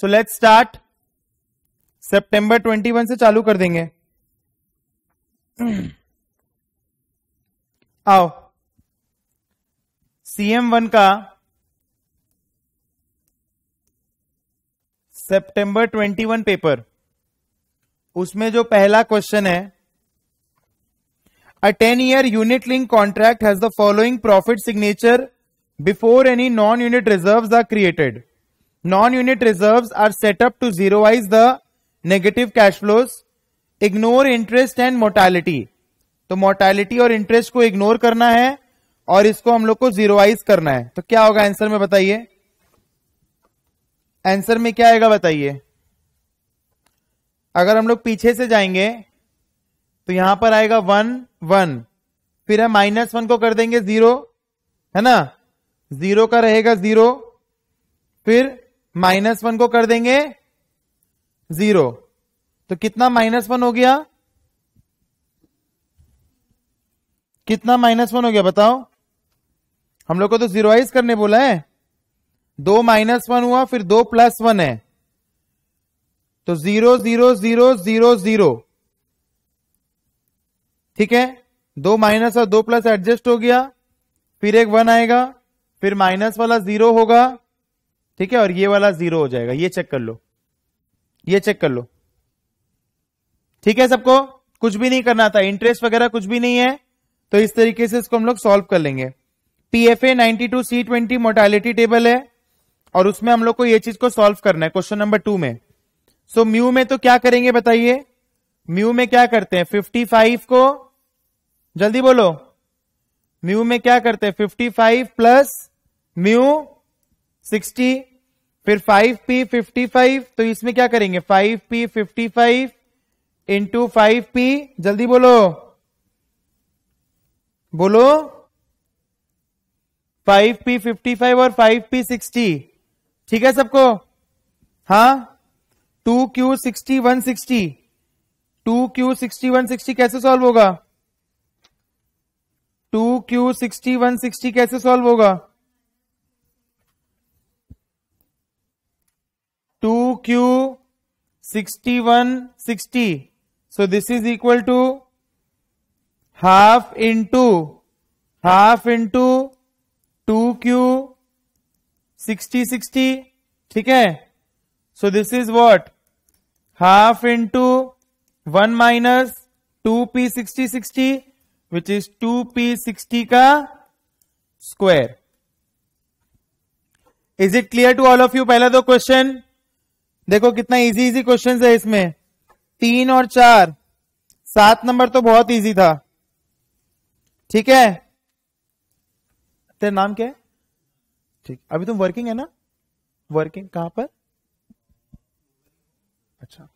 So let start सितंबर 21 से चालू कर देंगे आओ सीएम वन का सितंबर 21 पेपर उसमें जो पहला क्वेश्चन है a ten year unit link contract has the following profit signature before any non unit reserves are created non-unit reserves are set up to zeroize the negative cash flows, ignore interest and mortality. तो mortality और interest को ignore करना है और इसको हम लोग को zeroize करना है तो क्या होगा आंसर में बताइए आंसर में क्या आएगा बताइए अगर हम लोग पीछे से जाएंगे तो यहां पर आएगा वन वन फिर हम माइनस वन को कर देंगे जीरो है ना जीरो का रहेगा जीरो फिर माइनस वन को कर देंगे जीरो तो कितना माइनस वन हो गया कितना माइनस वन हो गया बताओ हम लोग को तो जीरोइज करने बोला है दो माइनस वन हुआ फिर दो प्लस वन है तो zero zero zero zero zero ठीक है दो माइनस और दो प्लस एडजस्ट हो गया फिर एक वन आएगा फिर माइनस वाला जीरो होगा ठीक है और ये वाला जीरो हो जाएगा ये चेक कर लो ये चेक कर लो ठीक है सबको कुछ भी नहीं करना था इंटरेस्ट वगैरह कुछ भी नहीं है तो इस तरीके से इसको हम लोग सॉल्व कर लेंगे PFA 92 C twenty mortality table है और उसमें हम लोग को ये चीज को सॉल्व करना है क्वेश्चन नंबर टू में सो so, म्यू में तो क्या करेंगे बताइए म्यू में क्या करते हैं फाइव को जल्दी बोलो म्यू में क्या करते हैं फाइव प्लस म्यू सिक्सटी फिर फाइव पी फिफ्टी फाइव तो इसमें क्या करेंगे five p fifty five into five p जल्दी बोलो बोलो फाइव पी फिफ्टी फाइव और फाइव पी सिक्सटी ठीक है सबको हाँ two q sixty one sixty two q sixty one sixty कैसे सॉल्व होगा two q sixty one sixty कैसे सॉल्व होगा q sixty one sixty so this is equal to half into half into two q sixty sixty ठीक है so this is what half into one minus two p sixty sixty which is two p sixty का square is it clear to all of you पहला दो question देखो कितना easy easy question है इसमें तीन और चार सात नंबर तो बहुत इजी था ठीक है तेरा नाम क्या है ठीक अभी तुम वर्किंग है ना वर्किंग कहां पर अच्छा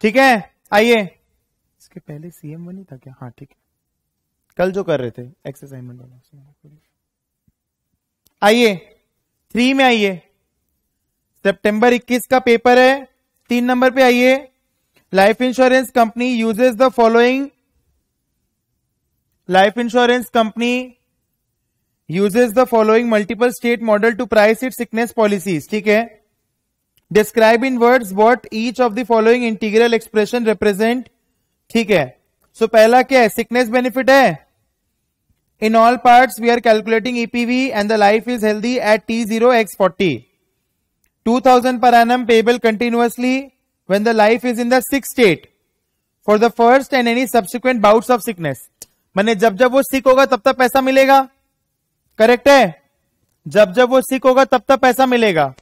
ठीक है आइए इसके पहले सीएम बनी था क्या हाँ ठीक है कल जो कर रहे थे एक्सरसाइजमेंट वाला आइए थ्री में आइए सितंबर 21 का पेपर है तीन नंबर पे आइए life insurance company uses the following life insurance company uses the following multiple state model to price it sickness policies ठीक है describe in words what each of the following integral expression represent ठीक है so so, पहला क्या है sickness benefit है in all part we are calculating EPV and the life is healthy at T zero X forty two thousand per annum payable continuously when the life is in the sick state for the first and any subsequent bout of sickness मैंने जब जब वो सिक होगा तब तक पैसा मिलेगा correct है जब जब वो सिक होगा तब तक पैसा मिलेगा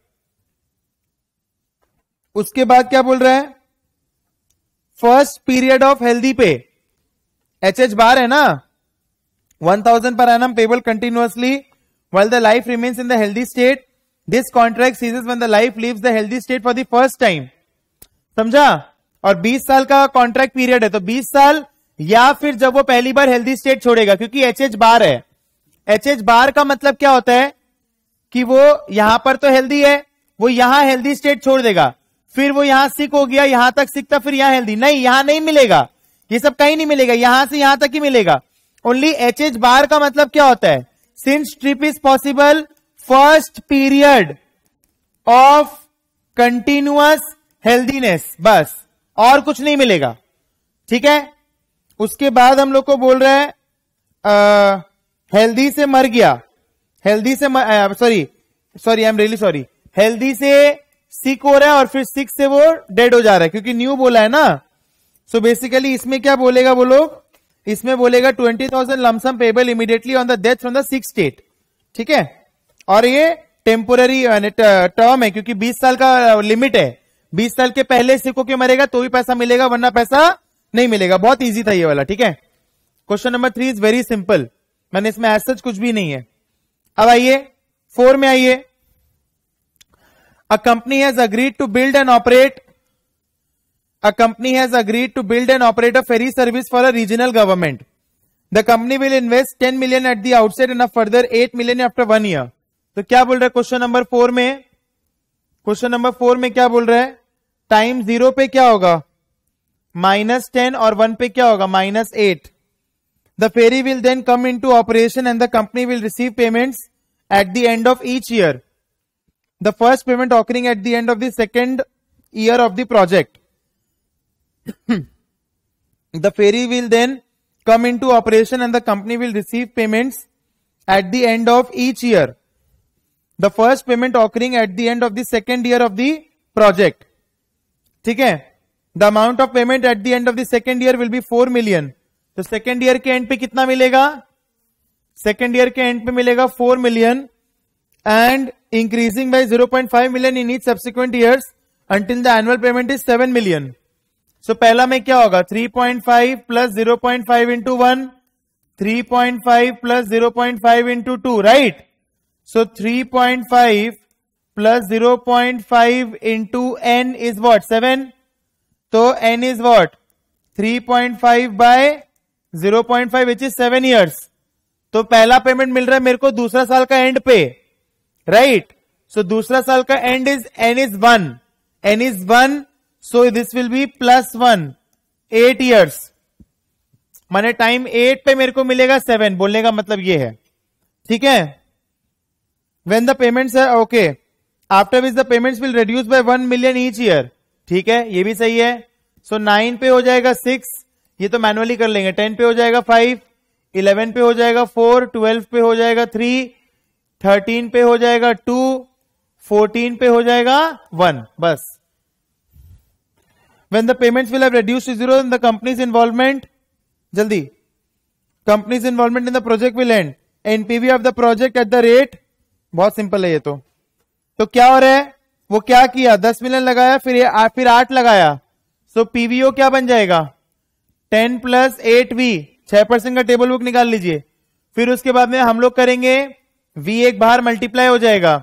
उसके बाद क्या बोल रहे हैं फर्स्ट पीरियड ऑफ हेल्दी पे एच एच बार है ना 1000 per annum payable continuously continuously while the life remains in healthy state this contract ceases when the life leave the healthy state for the first time समझा और बीस साल का contract period है तो बीस साल या फिर जब वो पहली बार हेल्दी स्टेट छोड़ेगा क्योंकि एच एच बार है एच एच बार का मतलब क्या होता है कि वो यहां पर तो हेल्दी है वो यहां हेल्दी स्टेट छोड़ देगा फिर वो यहां सिक हो गया यहां तक सिक फिर यहां हेल्दी नहीं यहां नहीं मिलेगा ये सब कहीं नहीं मिलेगा यहां से यहां तक ही मिलेगा ओनली एच एच बार का मतलब क्या होता है since trip is possible first period of continuous healthiness बस और कुछ नहीं मिलेगा ठीक है उसके बाद हम लोग को बोल रहे हैं हेल्दी से मर गया हेल्दी से sorry sorry I am really sorry healthy से सिक हो रहा है और फिर सिक से वो डेड हो जा रहा है क्योंकि न्यू बोला है ना सो so बेसिकली इसमें क्या बोलेगा वो लोग इसमें बोलेगा twenty thousand lump sum payable immediately on the death from the sick state ठीक है और ये टेम्पोररी टर्म है क्योंकि बीस साल का लिमिट है बीस साल के पहले सिक्को के मरेगा तो ही पैसा मिलेगा वरना पैसा नहीं मिलेगा बहुत इजी था ये वाला ठीक है question number three is very simple मैंने इसमें एज सच कुछ भी नहीं है अब आइए फोर में आइए a company has agreed to build and operate a company has agreed to build and operate a ferry service for a regional government. The company will invest 10 million at the outset and a further 8 million after one year. तो क्या बोल रहा है question number four में question number four में क्या बोल रहा है टाइम जीरो पे क्या होगा माइनस टेन और वन पे क्या होगा minus eight the ferry will then come into operation and the company will receive payments at the end of each year the first payment occurring at the end of the second year of the project the ferry will then come into operation and the company will receive payments at the end of each year the first payment occurring at the end of the second year of the project ठीक है the amount of payment at the end of the second year will be four million तो second year के end पे कितना मिलेगा second year के end पे मिलेगा four million and increasing by zero point five million in each subsequent year until the annual payment is seven million so so, पहला में क्या होगा 3.5 point five plus zero point five into one three point five plus zero point five into two right so three point five plus zero point five into N is what seven तो N is what three point five by zero point five which is seven years तो पहला payment मिल रहा है मेरे को दूसरा साल का एंड पे राइट right? सो so, दूसरा साल का end is N is one N is one so this will be plus one eight years माने टाइम एट पे मेरे को मिलेगा सेवन बोलने का मतलब ये है ठीक है वेन द पेमेंट्स है okay after which the payments will reduce by one million each year ठीक है ये भी सही है सो so, नाइन पे हो जाएगा सिक्स ये तो मैनुअली कर लेंगे टेन पे हो जाएगा फाइव इलेवन पे हो जाएगा फोर ट्वेल्व पे हो जाएगा थ्री थर्टीन पे हो जाएगा टू फोर्टीन पे हो जाएगा वन बस when the payments will have reduced to zero then the company's involvement jaldi company's involvement in the project will end NPV of the project at the rate बहुत simple है ये तो तो क्या हो रहा है वो क्या किया दस मिलियन लगाया फिर आ, फिर आठ लगाया सो so, पीवीओ क्या बन जाएगा टेन प्लस एट वी छह परसेंट का टेबल बुक निकाल लीजिए फिर उसके बाद में हम लोग करेंगे वी एक बाहर मल्टीप्लाई हो जाएगा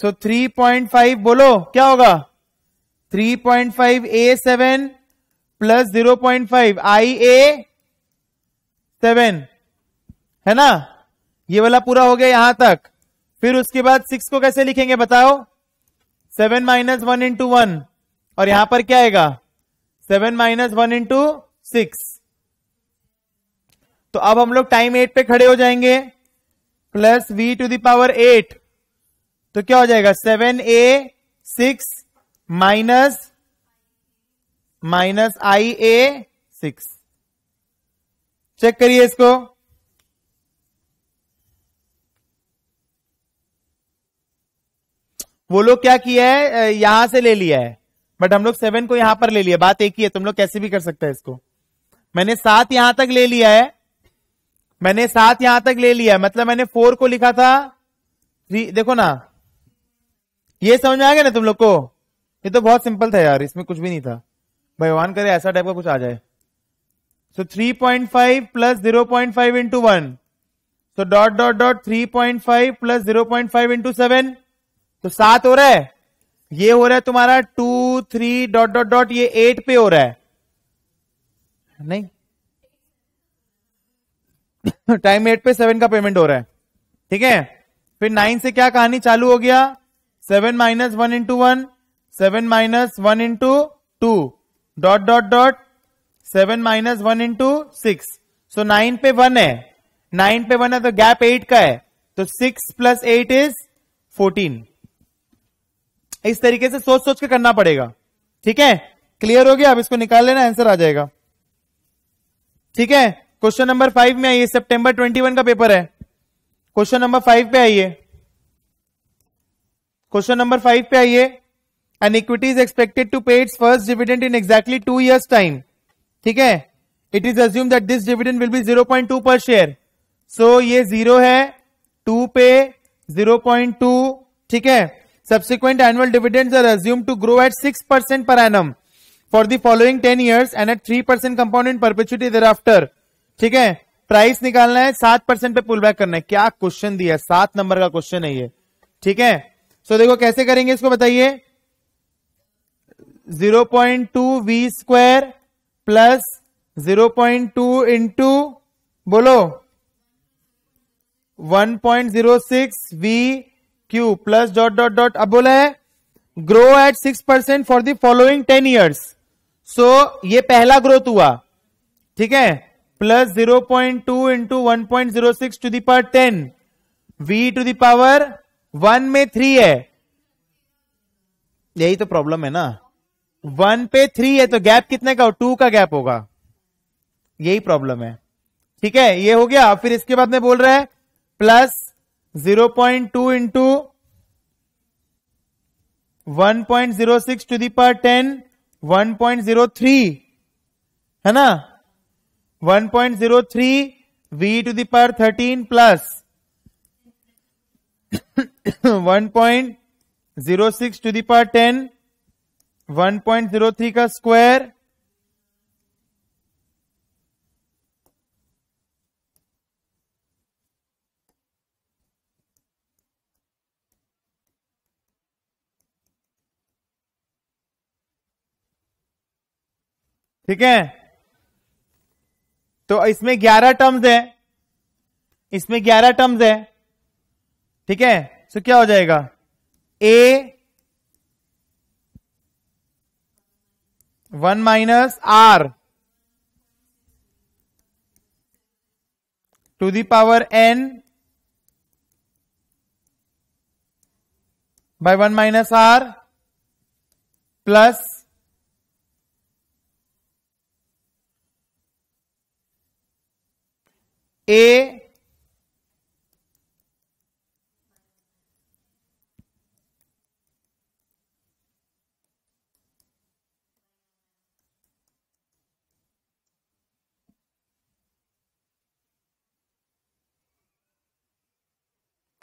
सो थ्री पॉइंट फाइव बोलो क्या होगा three point five a seven plus zero point five I a seven है ना ये वाला पूरा हो गया यहां तक फिर उसके बाद सिक्स को कैसे लिखेंगे बताओ seven minus one into one और यहां पर क्या आएगा seven minus one into six तो अब हम लोग टाइम एट पे खड़े हो जाएंगे plus V to the power eight तो क्या हो जाएगा seven a six minus minus I a six check करिए इसको वो लोग क्या किया है यहां से ले लिया है बट हम लोग सेवन को यहां पर ले लिया बात एक ही है तुम लोग कैसे भी कर सकते हैं इसको मैंने सात यहां तक ले लिया है मैंने सात यहां तक ले लिया है मतलब मैंने फोर को लिखा था थ्री देखो ना ये समझ में आ गया ना तुम लोग को ये तो बहुत सिंपल था यार इसमें कुछ भी नहीं था भगवान करे ऐसा टाइप का कुछ आ जाए so three point five plus zero point five into one तो dot dot dot three point five plus zero point five into seven तो सात हो रहा है ये हो रहा है तुम्हारा two three dot dot dot ये एट पे हो रहा है नहीं टाइम एट पे सेवन का पेमेंट हो रहा है ठीक है फिर नाइन से क्या कहानी चालू हो गया seven minus one into one seven minus one into two dot dot dot seven minus one into six so nine पे वन है नाइन पे वन है तो गैप एट का है तो six plus eight is fourteen इस तरीके से सोच सोच के करना पड़ेगा ठीक है क्लियर हो गया अब इसको निकाल लेना आंसर आ जाएगा ठीक है क्वेश्चन नंबर फाइव में आइए सितंबर ट्वेंटी वन का पेपर है क्वेश्चन नंबर फाइव पे आइए क्वेश्चन नंबर फाइव पे आइए an equity is expected to pay its first dividend in exactly two years time ठीक है it is assumed that this dividend will be two per share so ये zero है to पे zero point to ठीक है subsequent annual dividends are assumed to grow at 6% for the following ten years and at three percent compound in perpetuity thereafter ठीक है price निकालना है सात परसेंट पे पुल बैक करना है क्या क्वेश्चन दिया है सात नंबर का क्वेश्चन है ये ठीक है सो देखो कैसे करेंगे इसको बताइए zero point two V square plus zero point two into बोलो one point zero six V cube plus dot dot dot अब बोला है grow at six percent for the following ten years so ये पहला ग्रोथ हुआ ठीक है plus zero point two into one point zero six to the power ten V to the power one में three है यही तो प्रॉब्लम है ना वन पे थ्री है तो गैप कितने का टू का गैप होगा यही प्रॉब्लम है ठीक है ये हो गया फिर इसके बाद में बोल रहा है plus zero point two into one point zero six to the power ten one point zero three है ना one point zero three V to the power thirteen plus one point zero six to the power ten 1.03 का square ठीक है तो इसमें ग्यारह terms है इसमें ग्यारह टर्म्स है ठीक है सो क्या हो जाएगा a one minus R to the power N by one minus R plus a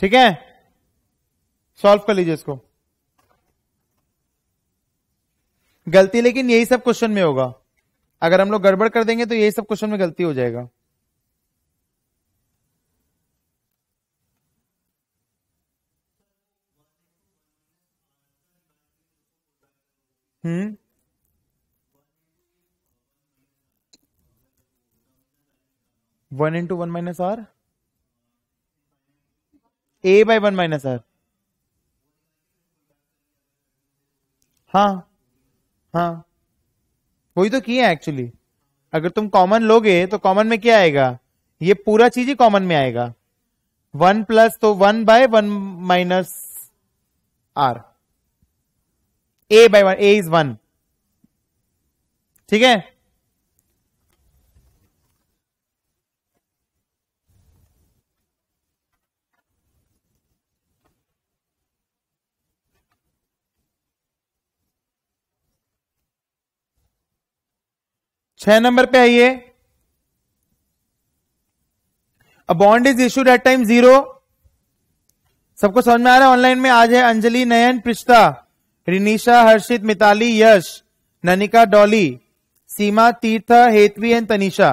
ठीक है सॉल्व कर लीजिए इसको गलती लेकिन यही सब क्वेश्चन में होगा अगर हम लोग गड़बड़ कर देंगे तो यही सब क्वेश्चन में गलती हो जाएगा hmm one into one minus R a by one minus R हाँ हाँ वही तो किया एक्चुअली अगर तुम कॉमन लोगे तो कॉमन में क्या आएगा ये पूरा चीज ही कॉमन में आएगा वन प्लस तो one by one minus R a by one a is one ठीक है छह नंबर पे आइए a bond is issued at time zero सबको समझ में आ रहा है ऑनलाइन में आज है अंजलि नयन पृष्ठा रिनीशा हर्षित मिताली यश ननिका Dolly Seema Tirth Hetvi and Tanisha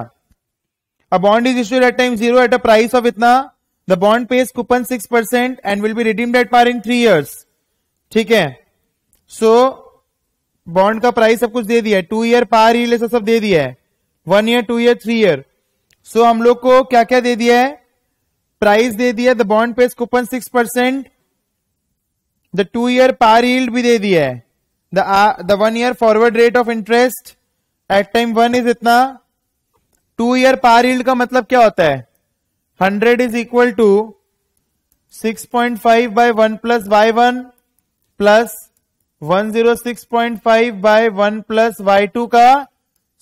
a bond is issued at time zero at a price of इतना the bond pays coupon six percent and will be redeemed at par in three years ठीक है सो so, बॉन्ड का price सब कुछ दे दिया है to year par year सब सब दे दिया है one year two year three year so हम लोग को क्या क्या दे दिया है प्राइस दे दिया the bond pay coupon six percent the two year par yield भी दे दिया है the one year forward rate of interest at time one is इतना टू ईयर पार ईल्ड का मतलब क्या होता है hundred is equal to six point five by one plus by one plus 106.5 by one plus Y two का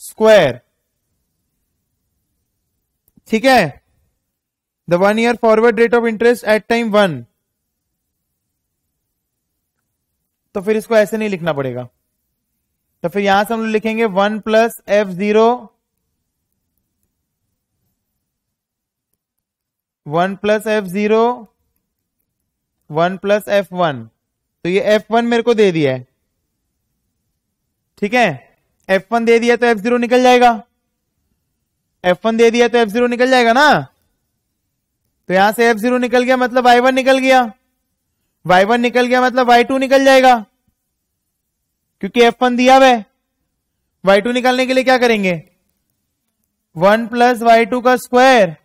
square ठीक है the one year forward rate of interest at time one तो फिर इसको ऐसे नहीं लिखना पड़ेगा तो फिर यहां से हम लोग लिखेंगे one plus F zero one plus F zero one plus F one तो ये एफ वन मेरे को दे दिया है ठीक है एफ वन दे दिया तो एफ जीरो निकल जाएगा एफ वन दे दिया तो एफ जीरो निकल जाएगा ना तो यहां से एफ जीरो निकल गया मतलब वाई वन निकल गया वाई वन निकल गया मतलब वाई टू निकल जाएगा क्योंकि एफ वन दिया हुआ वाई टू निकालने के लिए क्या करेंगे वन प्लस वाई टू का स्क्वायर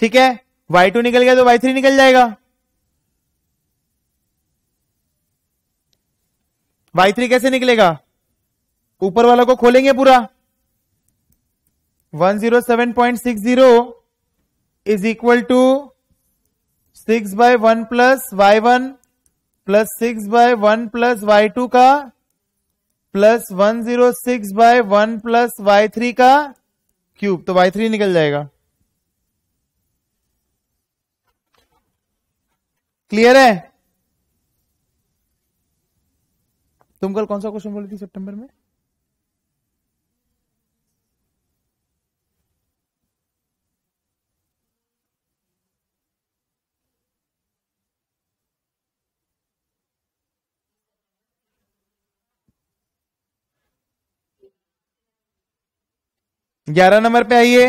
ठीक है वाई टू निकल गया तो वाई थ्री निकल जाएगा वाई थ्री कैसे निकलेगा ऊपर वालों को खोलेंगे पूरा one zero seven point six zero is equal to six by one plus Y one plus six by one plus Y two का plus one zero six by one plus Y three का cube तो Y three निकल जाएगा clear है तुम कल कौन सा क्वेश्चन बोली थी सितंबर में ग्यारह नंबर पे आइए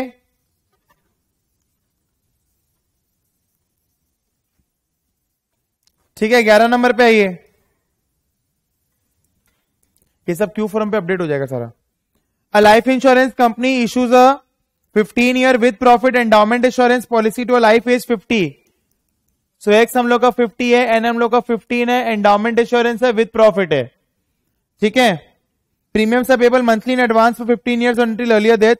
ठीक है ग्यारह नंबर पे आइए ये सब क्यू फॉर्म पे अपडेट हो जाएगा सारा a life insurance company issues a 15 year with profit endowment insurance policy to a life age 50 so X हम लोग का 50 है एन एम लोग का 15 है एंडाउमेंट इंश्योरेंस है विद प्रॉफिट है ठीक है premium payable monthly in advance for fifteen year until earlier death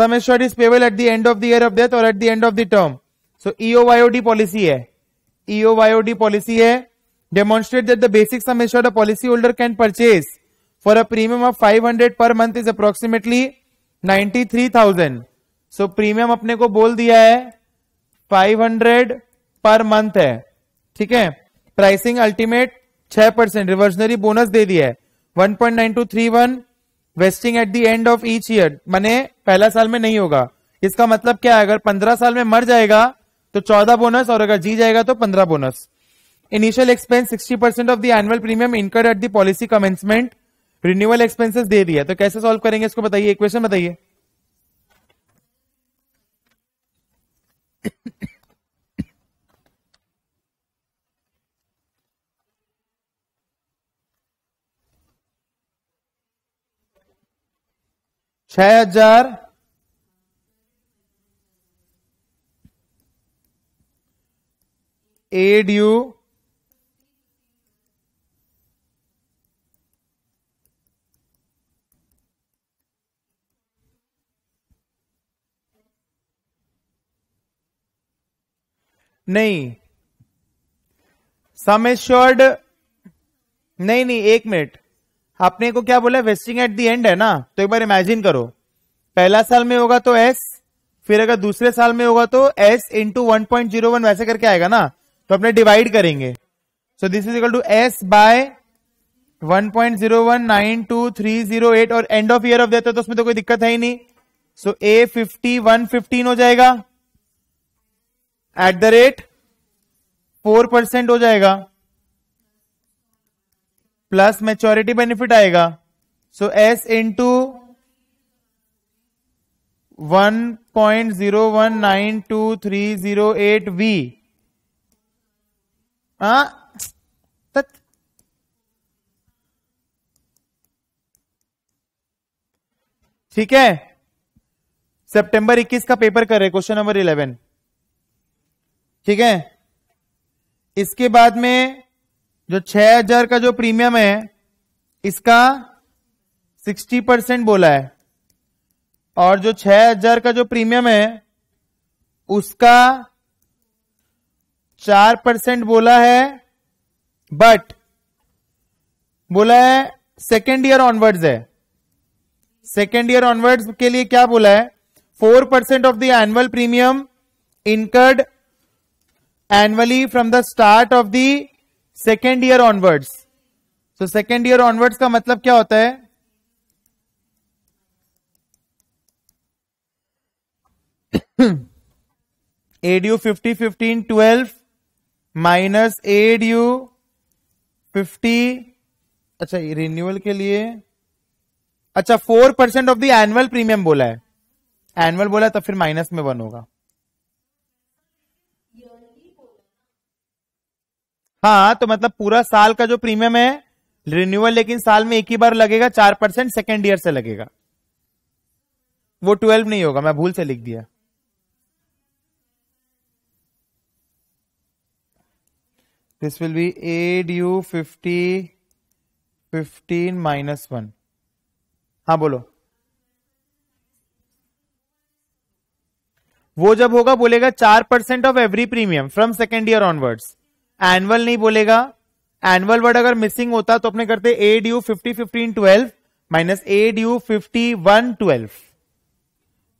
sum is payable at the end of the year of death और at the end of the term so EO YO policy है EOYOD policy है demonstrate that the basic sum assured a policy holder can purchase for a premium of 500 per month is approximately 93,000 so premium अपने को बोल दिया है 500 per month है ठीक है pricing ultimate 6 percent reversionary bonus दे दिया है 1.9231 vesting at the end of each year माने पहला साल में नहीं होगा इसका मतलब क्या है अगर पंद्रह साल में मर जाएगा तो चौदह बोनस और अगर जी जाएगा तो पंद्रह bonus initial expense sixty percent of the annual premium incurred at the policy commencement renewal expenses दे दिया तो कैसे सॉल्व करेंगे इसको बताइए इक्वेशन बताइए छह हजार aid you नहीं सम एश्योर्ड नहीं नहीं एक मिनट आपने को क्या बोला वेस्टिंग एट दी एंड है ना तो एक बार इमेजिन करो पहला साल में होगा तो एस फिर अगर दूसरे साल में होगा तो S into one point zero one वैसे करके आएगा ना तो अपने डिवाइड करेंगे so this is equal to S by 1.0192308 और एंड ऑफ ईयर ऑफ देते तो उसमें तो कोई दिक्कत है ही नहीं so A fifty one fifteen हो जाएगा at the rate four percent हो जाएगा प्लस मेच्योरिटी बेनिफिट आएगा so S into one point zero one nine two three zero eight v हाँ? ठीक है सितंबर 21 का पेपर कर रहे क्वेश्चन नंबर 11 ठीक है इसके बाद में जो 6000 का जो प्रीमियम है इसका 60 परसेंट बोला है और जो 6000 का जो प्रीमियम है उसका चार परसेंट बोला है बट बोला है सेकेंड ईयर ऑनवर्ड्स है सेकेंड ईयर ऑनवर्ड्स के लिए क्या बोला है four percent of the annual premium incurred annually from the start of the second year onwards तो सेकेंड ईयर ऑनवर्ड्स का मतलब क्या होता है a due fifty fifteen twelve minus a due fifty अच्छा रिन्यूअल के लिए अच्छा four percent of the annual premium बोला है एनुअल बोला तो फिर माइनस में वन होगा हाँ तो मतलब पूरा साल का जो प्रीमियम है रिन्यूअल लेकिन साल में एक ही बार लगेगा चार परसेंट सेकेंड ईयर से लगेगा वो ट्वेल्व नहीं होगा मैं भूल से लिख दिया this will be a due 50 15 minus 1 हाँ बोलो वो जब होगा बोलेगा चार percent of every premium from second year onwards annual नहीं बोलेगा एनुअल वर्ड अगर मिसिंग होता तो अपने करते a due fifty fifteen twelve minus a due fifty one twelve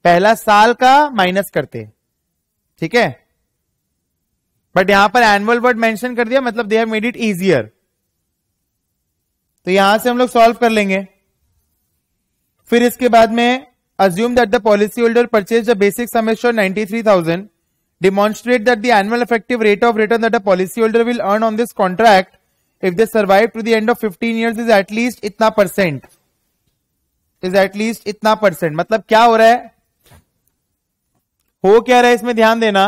पहला साल का माइनस करते ठीक है बट यहां पर एनुअल वर्ड मेंशन कर दिया मतलब they have made it easier तो यहां से हम लोग सॉल्व कर लेंगे फिर इसके बाद में assume that the policy holder purchase the basic sum assured 93,000 demonstrate that the annual effective rate of return that the policy holder will earn on this contract if they survive to the end of 15 years is at least इतना percent is at least इतना percent मतलब क्या हो रहा है हो क्या रहा है इसमें ध्यान देना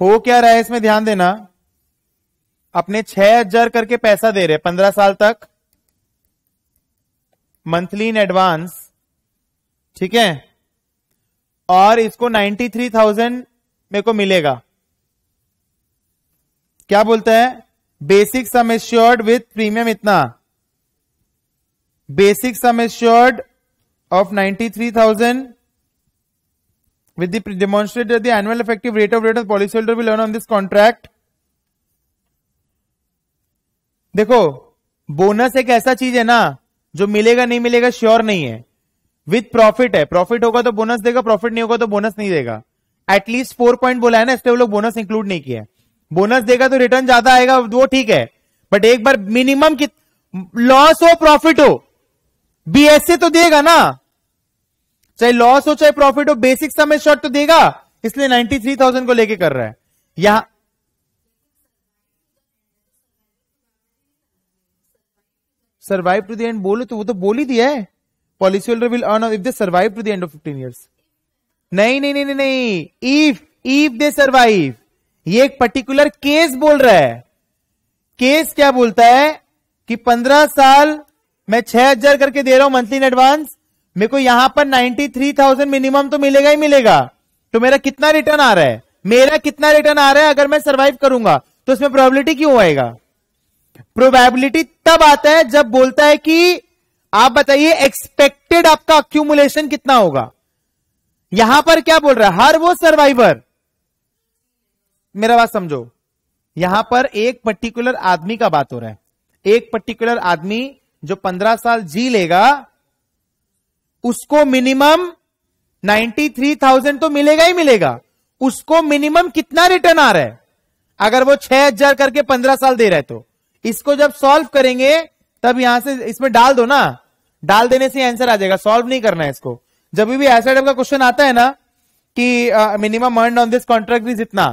हो क्या रहा है इसमें ध्यान देना अपने छह हजार करके पैसा दे रहे पंद्रह साल तक मंथली इन एडवांस ठीक है और इसको नाइन्टी थ्री थाउजेंड मेरे को मिलेगा क्या बोलता है basic sum assured with premium इतना basic sum assured of ninety three thousand with the demonstrate that the annual effective rate of return of policyholder will earn on this contract देखो bonus एक ऐसा चीज है ना जो मिलेगा नहीं मिलेगा श्योर नहीं है विथ प्रॉफिट है प्रॉफिट होगा तो बोनस देगा प्रॉफिट नहीं होगा तो बोनस नहीं देगा एटलीस्ट फोर पॉइंट बोला है ना इसलिए वो लोग बोनस इंक्लूड नहीं किया बोनस देगा तो रिटर्न ज्यादा आएगा वो ठीक है बट एक बार मिनिमम लॉस हो प्रॉफिट हो बीएससी e तो देगा ना चाहे लॉस हो चाहे प्रॉफिट हो बेसिक समय में शॉर्ट तो देगा इसलिए 93,000 को लेके कर रहा है यहां सर्वाइव टू द एंड बोलो तो वो तो बोल ही दिया है policy holder will earn if they survive to the end of 15 years नहीं नहीं नहीं नहीं इफ इफ दे सर्वाइव ये एक पर्टिकुलर केस बोल रहा है केस क्या बोलता है कि पंद्रह साल मैं छह हजार करके दे रहा हूं मंथली इन एडवांस मेरे को यहां पर 93,000 मिनिमम तो मिलेगा ही मिलेगा तो मेरा कितना रिटर्न आ रहा है मेरा कितना रिटर्न आ रहा है अगर मैं सर्वाइव करूंगा तो इसमें प्रोबेबिलिटी क्यों आएगा प्रोबेबिलिटी तब आता है जब बोलता है कि आप बताइए एक्सपेक्टेड आपका अक्यूमुलेशन कितना होगा यहां पर क्या बोल रहा है हर वो सर्वाइवर मेरा बात समझो यहां पर एक पर्टिकुलर आदमी का बात हो रहा है एक पर्टिकुलर आदमी जो पंद्रह साल जी लेगा उसको मिनिमम 93,000 तो मिलेगा ही मिलेगा उसको मिनिमम कितना रिटर्न आ रहा है अगर वो छह हजार करके पंद्रह साल दे रहा है तो इसको जब सॉल्व करेंगे तब यहां से इसमें डाल दो ना डाल देने से आंसर आ जाएगा सॉल्व नहीं करना है इसको जब भी ऐसा टाइप का क्वेश्चन आता है ना कि minimum earn on this contract is इतना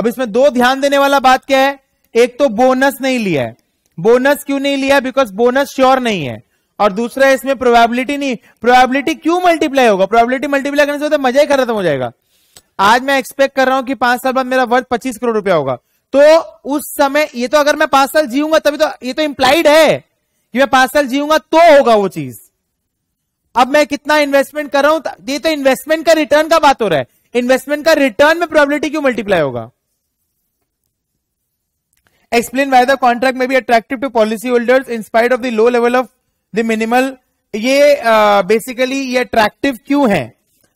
अब इसमें दो ध्यान देने वाला बात क्या है एक तो बोनस नहीं लिया है बोनस क्यों नहीं लिया बिकॉज बोनस श्योर नहीं है और दूसरा इसमें प्रोबेबिलिटी नहीं प्रोबेबिलिटी क्यों मल्टीप्लाई होगा प्रोबेबिलिटी मल्टीप्लाई करने से होता है मजा ही खत्म हो जाएगा आज मैं एक्सपेक्ट कर रहा हूं कि पांच साल बाद मेरा वर्थ पच्चीस करोड़ रुपया होगा तो उस समय ये तो अगर मैं पांच साल जीऊंगा तभी तो ये तो इंप्लाइड है कि मैं पांच साल जीऊंगा तो होगा वो चीज अब मैं कितना इन्वेस्टमेंट कर रहा हूं ये तो इन्वेस्टमेंट का रिटर्न का बात हो रहा है इन्वेस्टमेंट का रिटर्न में प्रोबेबिलिटी क्यों मल्टीप्लाई होगा एक्सप्लेन वाई द कॉन्ट्रैक्ट में be attractive to policy holders in spite of the low level of the minimal ये बेसिकली ये अट्रैक्टिव क्यों है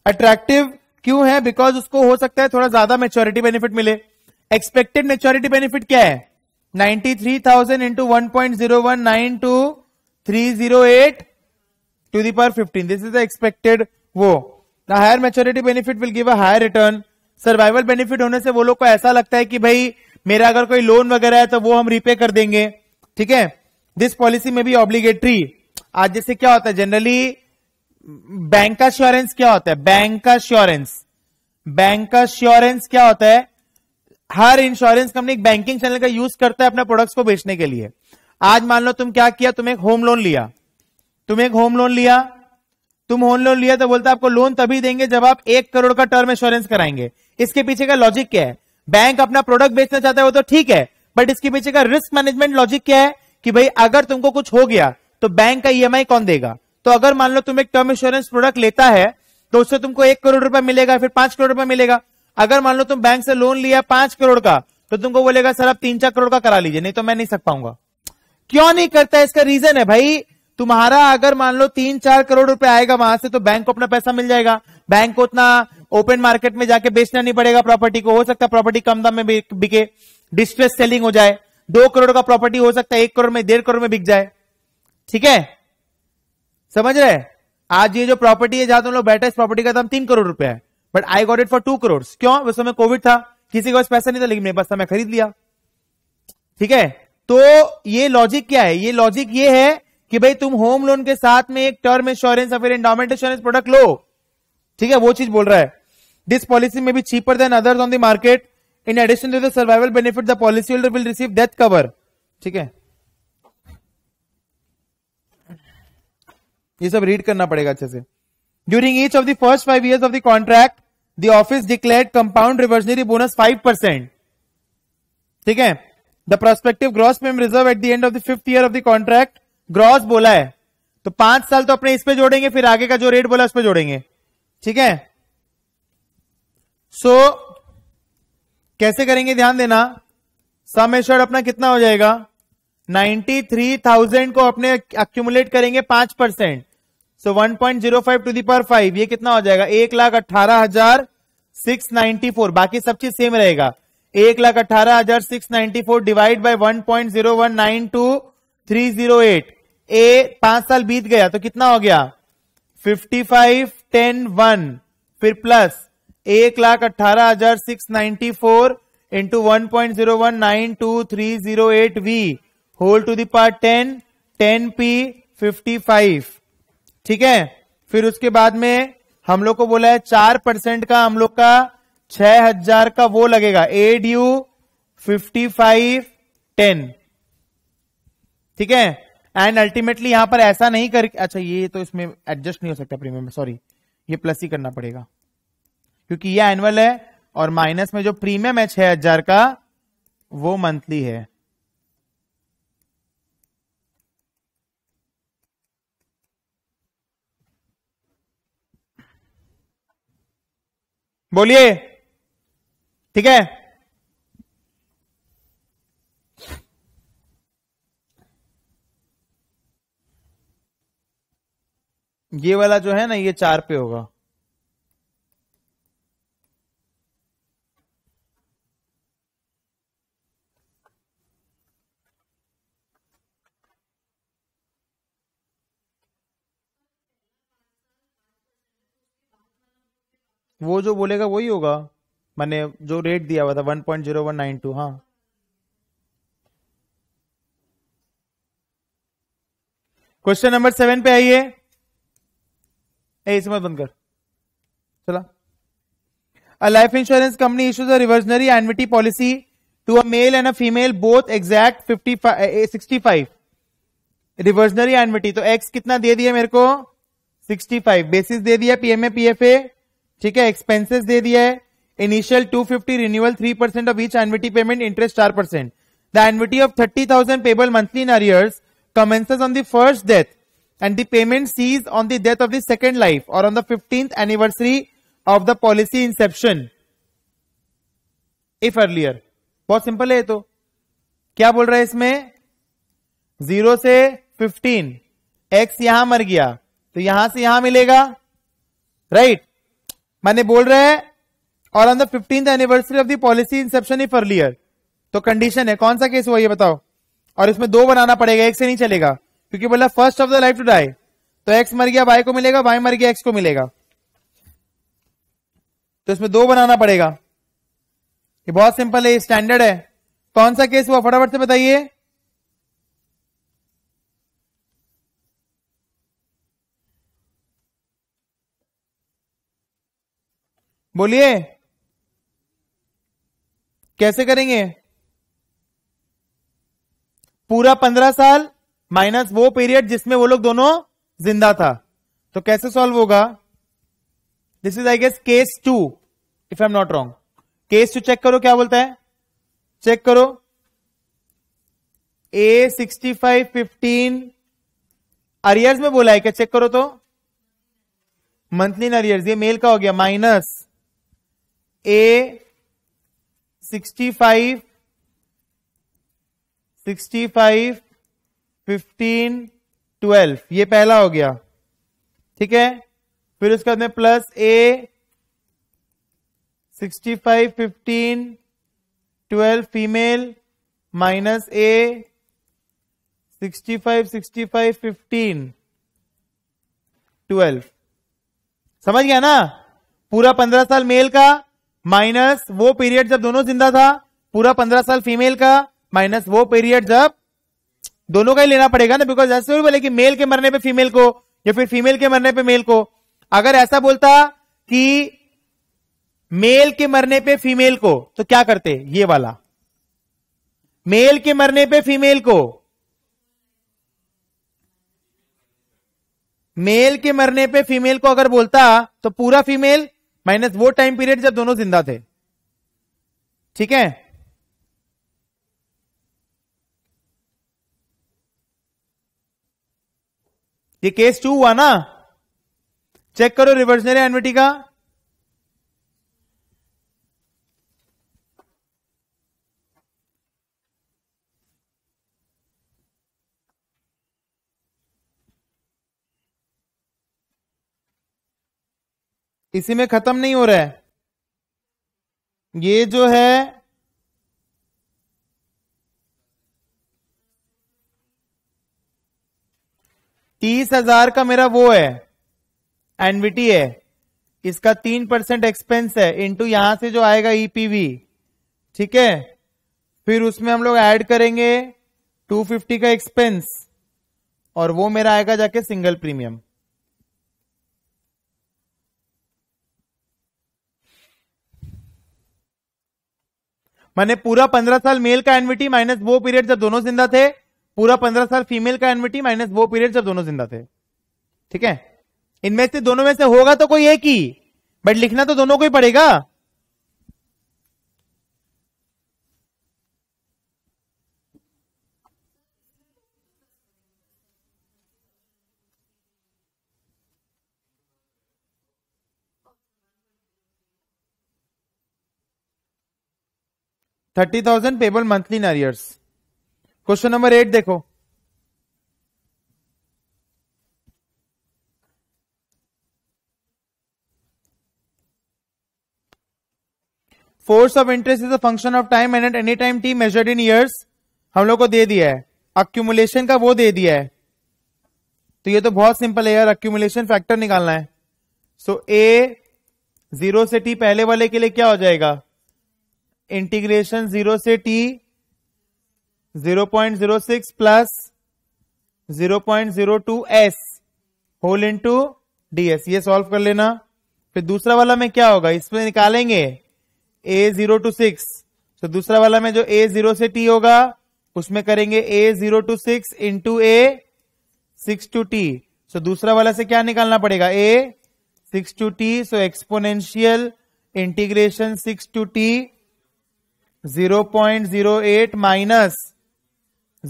अट्रैक्टिव क्यों है बिकॉज उसको हो सकता है थोड़ा ज्यादा मेच्योरिटी बेनिफिट मिले एक्सपेक्टेड मेच्योरिटी बेनिफिट क्या है 93,000 thousand into one point zero one nine two three zero eight to the power fifteen this is the expected वो the higher maturity benefit will give a higher return survival benefit होने से वो लोग को ऐसा लगता है कि भाई मेरा अगर कोई लोन वगैरह है तो वो हम रीपे कर देंगे ठीक है दिस पॉलिसी में भी ऑब्लिगेटरी आज जैसे क्या होता है जनरली बैंक का श्योरेंस क्या होता है बैंक का श्योरेंस बैंक का श्योरेंस क्या होता है हर इंश्योरेंस कंपनी बैंकिंग चैनल का यूज करता है अपने प्रोडक्ट्स को बेचने के लिए आज मान लो तुम क्या किया तुम एक होम लोन लिया तुम एक होम लोन लिया तुम होम लोन लिया तो बोलता आपको लोन तभी देंगे जब आप एक करोड़ का टर्म इंश्योरेंस कराएंगे इसके पीछे का लॉजिक क्या है बैंक अपना प्रोडक्ट बेचना चाहता है वो तो ठीक है बट इसके पीछे का रिस्क मैनेजमेंट लॉजिक क्या है कि भाई अगर तुमको कुछ हो गया तो बैंक का ईएमआई e कौन देगा तो अगर मान लो तुम एक टर्म इंश्योरेंस प्रोडक्ट लेता है तो उससे तुमको एक करोड़ रुपया मिलेगा फिर पांच करोड़ रुपया मिलेगा अगर मान लो तुम बैंक से लोन लिया पांच करोड़ का तो तुमको बोलेगा सर आप तीन चार करोड़ का करा लीजिए नहीं तो मैं नहीं सक पाऊंगा क्यों नहीं करता इसका रीजन है भाई तुम्हारा अगर मान लो तीन चार करोड़ रुपए आएगा वहां से तो बैंक को अपना पैसा मिल जाएगा बैंक को उतना ओपन मार्केट में जाके बेचना नहीं पड़ेगा प्रॉपर्टी को हो सकता है प्रॉपर्टी कम दाम में बिके डिस्ट्रेस सेलिंग हो जाए दो करोड़ का प्रॉपर्टी हो सकता है एक करोड़ में डेढ़ करोड़ में बिक जाए ठीक है समझ रहे आज ये जो प्रॉपर्टी है जहां तुम लोग बैठे इस प्रॉपर्टी का दाम तो तीन करोड़ रुपए है but I got it for two crore क्यों उस समय कोविड था किसी के पास पैसा नहीं था लेकिन मेरे पास था मैं खरीद लिया ठीक है तो ये लॉजिक क्या है ये लॉजिक ये है कि भाई तुम होम लोन के साथ में एक टर्म इंश्योरेंस या फिर इंडोमेंट इंश्योरेंस प्रोडक्ट लो ठीक है वो चीज बोल रहा है दिस पॉलिसी में भी cheaper than others on the market in addition to the survival benefit the policy holder will receive death cover ठीक है ये सब रीड करना पड़ेगा अच्छे से during each of the first five year of the contract the office declare compound reversionary bonus five percent ठीक है the prospective gross prem reserve at the end of the fifth year of the contract gross बोला है तो पांच साल तो अपने इस पे जोड़ेंगे फिर आगे का जो रेट बोला उस पर जोड़ेंगे ठीक है सो so, कैसे करेंगे ध्यान देना सम एश्योर्ड अपना कितना हो जाएगा 93,000 को अपने अक्यूमुलेट करेंगे पांच percent so one point zero five to the power five ये कितना हो जाएगा एक लाख अट्ठारह हजार सिक्स नाइनटी फोर बाकी सब चीज सेम रहेगा एक लाख अट्ठारह हजार six ninety four divide by one point zero one nine two three zero eight ए पांच साल बीत गया तो कितना हो गया फिफ्टी फाइव टेन वन फिर प्लस एक लाख अट्ठारह हजार six ninety four into one point zero one nine two three zero eight v whole to part ten ten p fifty five ठीक है फिर उसके बाद में हम लोग को बोला है चार परसेंट का हम लोग का छह हजार का वो लगेगा A U fifty five ten ठीक है एंड अल्टीमेटली यहां पर ऐसा नहीं कर अच्छा ये तो इसमें एडजस्ट नहीं हो सकता प्रीमियम में सॉरी ये प्लस ही करना पड़ेगा क्योंकि ये एनुअल है और माइनस में जो प्रीमियम है छह हजार का वो मंथली है बोलिए ठीक है ये वाला जो है ना ये चार पे होगा वो जो बोलेगा वही होगा मैंने जो रेट दिया हुआ था one point zero one nine two हाँ क्वेश्चन नंबर सेवन पे आइए ए इसे मत बंद कर चला a life insurance company issues a reversionary annuity policy to a male and a female both exact fifty sixty five reversionary annuity तो एक्स कितना दे दिया मेरे को सिक्सटी फाइव बेसिस दे दिया पीएमए पीएफए ठीक है एक्सपेंसेस दे दिया है initial 250 fifty renewal three percent of each annuity payment interest चार percent the annuity of thirty thousand payable monthly in arrears commences on the first death and the payment cease on the death of the second life और on the fifteenth anniversary of the policy inception if earlier बहुत simple है तो क्या बोल रहा है इसमें zero से फिफ्टीन एक्स यहां मर गया तो यहां से यहां मिलेगा राइट मैंने बोल रहा है और on the fifteenth anniversary of the policy inception if earlier तो कंडीशन है कौन सा केस हुआ ये बताओ और इसमें दो बनाना पड़ेगा एक से नहीं चलेगा क्योंकि बोला first of the life to die तो एक्स मर गया वाई को मिलेगा वाई मर गया एक्स को मिलेगा तो इसमें दो बनाना पड़ेगा ये बहुत सिंपल है स्टैंडर्ड है कौन सा केस हुआ फटाफट से बताइए बोलिए कैसे करेंगे पूरा पंद्रह साल माइनस वो पीरियड जिसमें वो लोग दोनों जिंदा था तो कैसे सॉल्व होगा this is I guess case two if I am not wrong case two check करो क्या बोलता है चेक करो A sixty five fifteen arrears में बोला है क्या चेक करो तो मंथली इन अरियर्स ये मेल का हो गया minus A sixty five sixty five fifteen twelve ये पहला हो गया ठीक है फिर उसके बाद में plus A sixty five fifteen twelve female minus A sixty five sixty five fifteen twelve समझ गया ना पूरा पंद्रह साल मेल का माइनस वो पीरियड जब दोनों जिंदा था पूरा पंद्रह साल फीमेल का माइनस वो पीरियड जब दोनों का ही लेना पड़ेगा ना बिकॉज ऐसे बोले कि मेल के मरने पे फीमेल को या फिर फीमेल के मरने पे मेल को अगर ऐसा बोलता कि मेल के मरने पे फीमेल को तो क्या करते ये वाला मेल के मरने पे फीमेल को मेल के मरने पे फीमेल को अगर बोलता तो पूरा फीमेल माइनस वो टाइम पीरियड जब दोनों जिंदा थे ठीक है ये केस टू हुआ ना चेक करो रिवर्सनरी एनविटी का इसी में खत्म नहीं हो रहा है ये जो है तीस हजार का मेरा वो है एनवीटी है इसका तीन परसेंट एक्सपेंस है इनटू यहां से जो आएगा ईपीवी e ठीक है फिर उसमें हम लोग ऐड करेंगे टू फिफ्टी का एक्सपेंस और वो मेरा आएगा जाके सिंगल प्रीमियम मैंने पूरा पंद्रह साल मेल का एनविटी माइनस वो पीरियड जब दोनों जिंदा थे पूरा पंद्रह साल फीमेल का एनविटी माइनस वो पीरियड जब दोनों जिंदा थे ठीक है इनमें से दोनों में से होगा तो कोई एक ही बट लिखना तो दोनों को ही पड़ेगा thirty thousand payable monthly in arrears question number eight देखो force of interest is a function of time and at any time t measured in years हम लोग को दे दिया है अक्यूमुलेशन का वो दे दिया है तो ये तो बहुत सिंपल है यार अक्यूमुलेशन फैक्टर निकालना है सो ए जीरो से टी पहले वाले के लिए क्या हो जाएगा इंटीग्रेशन जीरो से t zero point zero six plus zero point zero two s whole into ds ये सॉल्व कर लेना फिर दूसरा वाला में क्या होगा इसमें निकालेंगे ए जीरो टू सिक्स तो दूसरा वाला में जो ए जीरो से टी होगा उसमें करेंगे e zero two six into e six two t so दूसरा वाला से क्या निकालना पड़ेगा e six two t so exponential integration six two t zero point zero eight minus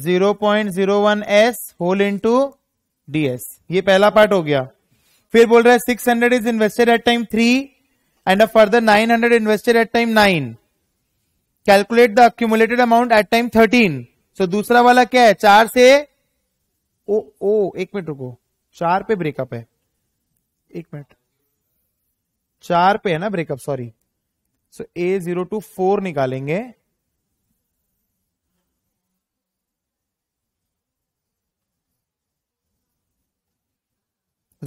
zero point zero one s whole to d s ये पहला part हो गया फिर बोल रहा है six hundred is invested at time three and a further nine hundred invested at time nine calculate the accumulated amount at time thirteen so दूसरा वाला क्या है चार से ओ ओ एक मिनट रुको चार पे ब्रेकअप है एक मिनट चार पे है ना breakup sorry so e zero two four निकालेंगे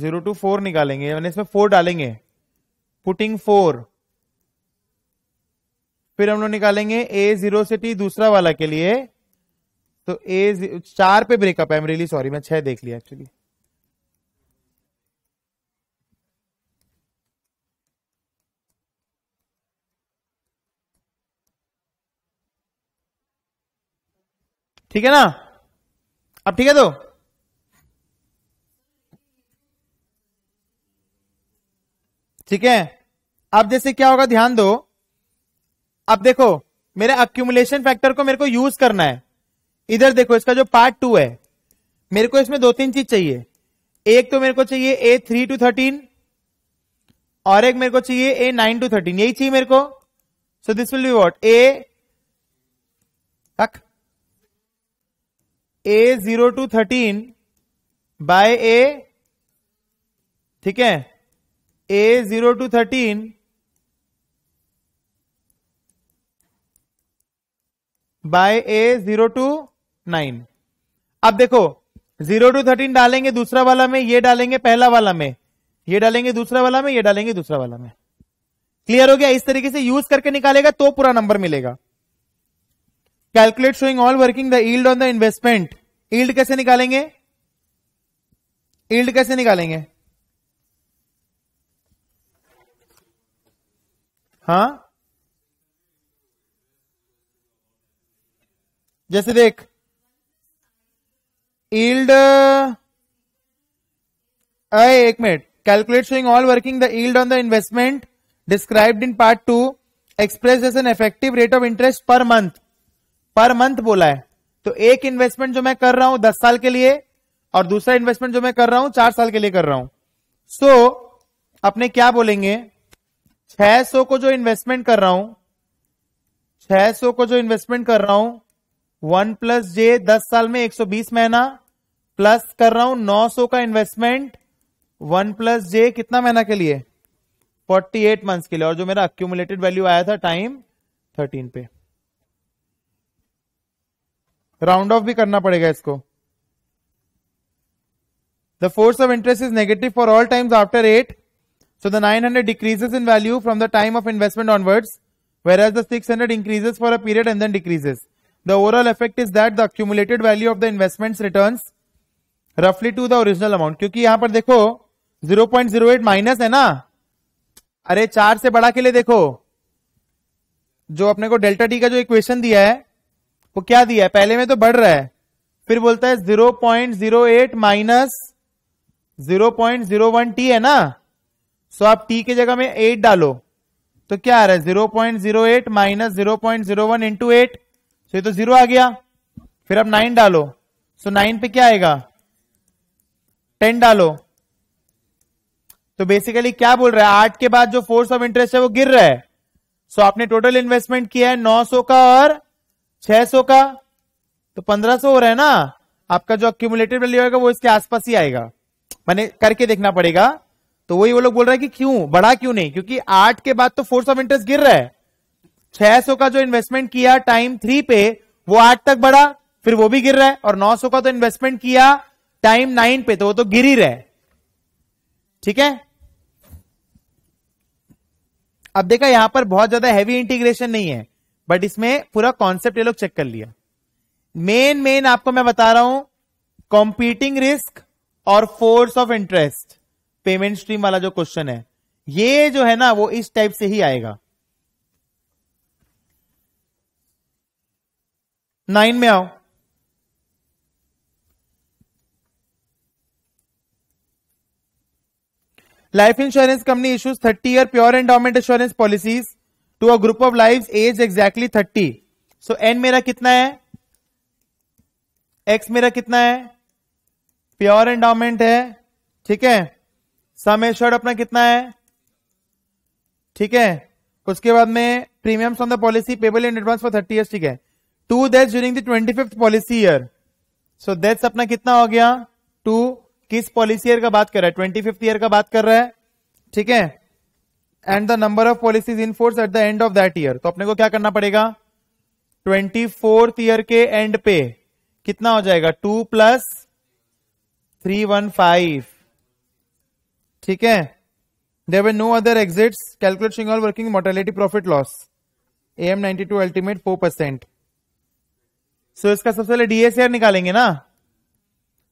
जीरो टू फोर निकालेंगे मैंने इसमें फोर डालेंगे पुटिंग फोर फिर हम लोग निकालेंगे ए जीरो से टी दूसरा वाला के लिए तो ए चार पे ब्रेकअप है लिए सॉरी मैं छह देख लिया एक्चुअली ठीक है ना अब ठीक है तो ठीक है अब जैसे क्या होगा ध्यान दो अब देखो मेरे अक्यूमुलेशन फैक्टर को मेरे को यूज करना है इधर देखो इसका जो पार्ट टू है मेरे को इसमें दो तीन चीज चाहिए एक तो मेरे को चाहिए ए थ्री टू थर्टीन और एक मेरे को चाहिए ए नाइन टू थर्टीन यही चाहिए मेरे को so this will be what e तक e zero two thirteen by e ठीक है e zero two thirteen by e zero two nine अब देखो जीरो टू थर्टीन डालेंगे दूसरा वाला में ये डालेंगे पहला वाला में ये डालेंगे दूसरा वाला में ये डालेंगे दूसरा वाला में क्लियर हो गया इस तरीके से यूज करके निकालेगा तो पूरा नंबर मिलेगा calculate showing all working the yield on the investment yield कैसे निकालेंगे ईल्ड कैसे निकालेंगे हाँ जैसे देख ईल्ड अरे एक minute calculate showing all working the yield on the investment described in part two express as an effective rate of interest per month per month बोला है तो एक इन्वेस्टमेंट जो मैं कर रहा हूं दस साल के लिए और दूसरा इन्वेस्टमेंट जो मैं कर रहा हूं चार साल के लिए कर रहा हूं सो so, अपने क्या बोलेंगे 600 को जो इन्वेस्टमेंट कर रहा हूं 600 को जो इन्वेस्टमेंट कर रहा हूं वन प्लस जे दस साल में 120 महीना प्लस कर रहा हूं 900 का इन्वेस्टमेंट वन प्लस जे कितना महीना के लिए 48 मंथ्स के लिए और जो मेरा अक्यूमुलेटेड वैल्यू आया था टाइम 13 पे राउंड ऑफ भी करना पड़ेगा इसको the force of interest is negative for all times after eight so the nine hundred decreases in value from the time of investment onwards where as the six hundred increases for a period and then decreases the overall effect is that the accumulated value of the investment return रफली to the original amount क्योंकि यहां पर देखो zero zero point eight minus है ना अरे चार से बड़ा के लिए देखो जो अपने को डेल्टा डी का जो इक्वेशन दिया है वो क्या दिया है पहले में तो बढ़ रहा है फिर बोलता है zero point zero eight minus zero point zero one t है ना सो आप टी के जगह में एट डालो तो क्या आ रहा है zero point zero eight minus zero point zero one into eight so ये तो जीरो आ गया फिर आप नाइन डालो सो नाइन पे क्या आएगा टेन डालो तो बेसिकली क्या बोल रहा है आठ के बाद जो फोर्स ऑफ इंटरेस्ट है वो गिर रहा है सो so, आपने टोटल इन्वेस्टमेंट किया है नौ सौ का और 600 का तो 1500 हो रहा है ना आपका जो अक्यूमुलेटेड वैल्यू आएगा वो इसके आसपास ही आएगा मैंने करके देखना पड़ेगा तो वही वो लोग बोल रहे हैं कि क्यों बढ़ा क्यों नहीं क्योंकि आठ के बाद तो फोर्स ऑफ इंटरेस्ट गिर रहा है सौ का जो इन्वेस्टमेंट किया टाइम थ्री पे वो आठ तक बढ़ा फिर वो भी गिर रहा है और 900 का तो इन्वेस्टमेंट किया टाइम नाइन पे तो वो तो गिर ही रहे ठीक है अब देखा यहां पर बहुत ज्यादा हैवी इंटीग्रेशन नहीं है बट इसमें पूरा कॉन्सेप्ट ये लोग चेक कर लिया मेन मेन आपको मैं बता रहा हूं कॉम्पीटिंग रिस्क और force of interest payment stream वाला जो क्वेश्चन है ये जो है ना वो इस टाइप से ही आएगा नाइन में आओ life insurance company issues thirty year pure endowment insurance policies to a group of live age exactly thirty so n मेरा कितना है एक्स मेरा कितना है प्योर एंडाउमेंट है ठीक है सम एश्योर्ड अपना कितना है ठीक है उसके बाद में premium on the policy payable in advance for thirty year ठीक है two that's during the twenty fifth policy year so that's अपना कितना हो गया टू किस पॉलिसी ईयर का बात कर रहा है ट्वेंटी फिफ्थ ईयर का बात कर रहा है ठीक है and the number of policies in force at the end of that year तो अपने को क्या करना पड़ेगा ट्वेंटी फोर्थ ईयर के एंड पे कितना हो जाएगा two plus three one five ठीक है there were no other exit calculate single working mortality profit loss A M ninety two ultimate four percent so इसका सबसे पहले डीएसआर निकालेंगे ना